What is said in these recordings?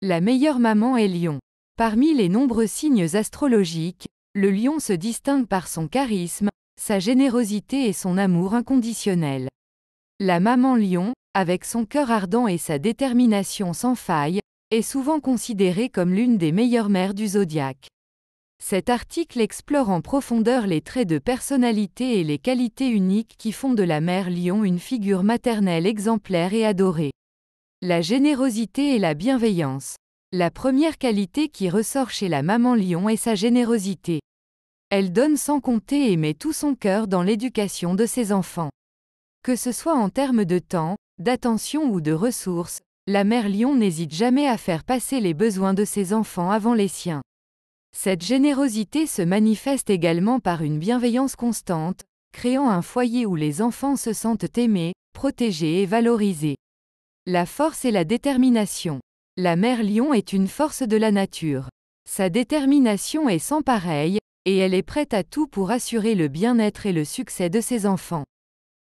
La meilleure maman est Lion. Parmi les nombreux signes astrologiques, le lion se distingue par son charisme, sa générosité et son amour inconditionnel. La maman lion, avec son cœur ardent et sa détermination sans faille, est souvent considérée comme l'une des meilleures mères du zodiaque. Cet article explore en profondeur les traits de personnalité et les qualités uniques qui font de la mère lion une figure maternelle exemplaire et adorée. La générosité et la bienveillance. La première qualité qui ressort chez la maman lion est sa générosité. Elle donne sans compter et met tout son cœur dans l'éducation de ses enfants. Que ce soit en termes de temps, d'attention ou de ressources, la mère lion n'hésite jamais à faire passer les besoins de ses enfants avant les siens. Cette générosité se manifeste également par une bienveillance constante, créant un foyer où les enfants se sentent aimés, protégés et valorisés. La force et la détermination. La mère lion est une force de la nature. Sa détermination est sans pareille, et elle est prête à tout pour assurer le bien-être et le succès de ses enfants.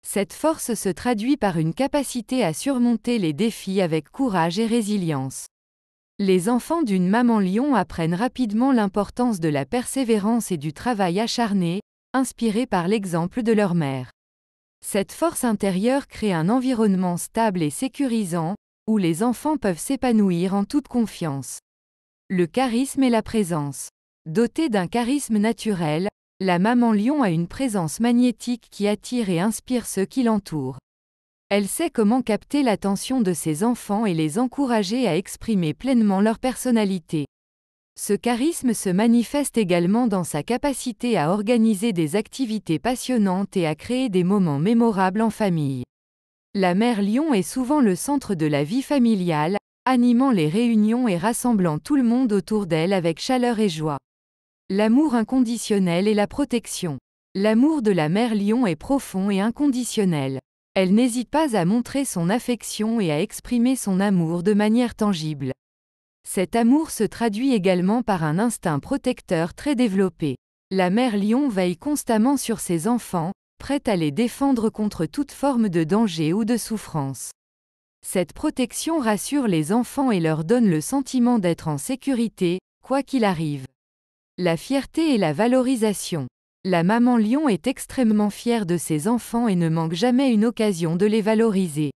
Cette force se traduit par une capacité à surmonter les défis avec courage et résilience. Les enfants d'une maman lion apprennent rapidement l'importance de la persévérance et du travail acharné, inspirés par l'exemple de leur mère. Cette force intérieure crée un environnement stable et sécurisant, où les enfants peuvent s'épanouir en toute confiance. Le charisme et la présence. Dotée d'un charisme naturel, la maman lion a une présence magnétique qui attire et inspire ceux qui l'entourent. Elle sait comment capter l'attention de ses enfants et les encourager à exprimer pleinement leur personnalité. Ce charisme se manifeste également dans sa capacité à organiser des activités passionnantes et à créer des moments mémorables en famille. La mère Lyon est souvent le centre de la vie familiale, animant les réunions et rassemblant tout le monde autour d'elle avec chaleur et joie. L'amour inconditionnel et la protection. L'amour de la mère Lion est profond et inconditionnel. Elle n'hésite pas à montrer son affection et à exprimer son amour de manière tangible. Cet amour se traduit également par un instinct protecteur très développé. La mère lion veille constamment sur ses enfants, prête à les défendre contre toute forme de danger ou de souffrance. Cette protection rassure les enfants et leur donne le sentiment d'être en sécurité, quoi qu'il arrive. La fierté et la valorisation. La maman lion est extrêmement fière de ses enfants et ne manque jamais une occasion de les valoriser.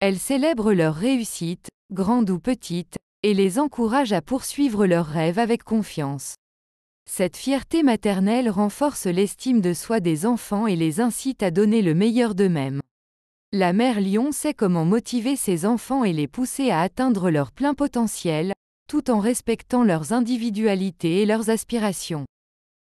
Elle célèbre leur réussite, grande ou petite et les encourage à poursuivre leurs rêves avec confiance. Cette fierté maternelle renforce l'estime de soi des enfants et les incite à donner le meilleur d'eux-mêmes. La mère lion sait comment motiver ses enfants et les pousser à atteindre leur plein potentiel, tout en respectant leurs individualités et leurs aspirations.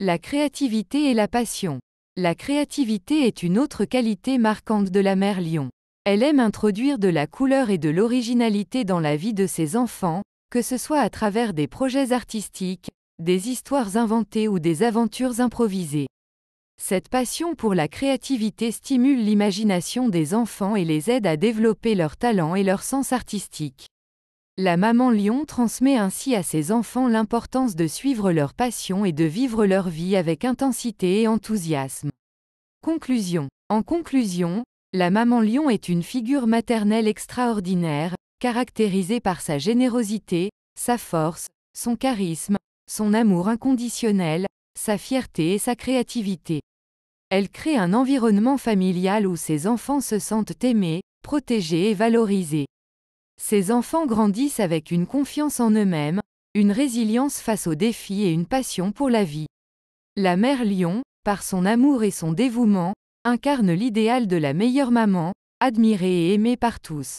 La créativité et la passion. La créativité est une autre qualité marquante de la mère lion. Elle aime introduire de la couleur et de l'originalité dans la vie de ses enfants, que ce soit à travers des projets artistiques, des histoires inventées ou des aventures improvisées. Cette passion pour la créativité stimule l'imagination des enfants et les aide à développer leurs talents et leur sens artistique. La maman lion transmet ainsi à ses enfants l'importance de suivre leur passion et de vivre leur vie avec intensité et enthousiasme. Conclusion. En conclusion, la maman lion est une figure maternelle extraordinaire, caractérisée par sa générosité, sa force, son charisme, son amour inconditionnel, sa fierté et sa créativité. Elle crée un environnement familial où ses enfants se sentent aimés, protégés et valorisés. Ses enfants grandissent avec une confiance en eux-mêmes, une résilience face aux défis et une passion pour la vie. La mère lion, par son amour et son dévouement, incarne l'idéal de la meilleure maman, admirée et aimée par tous.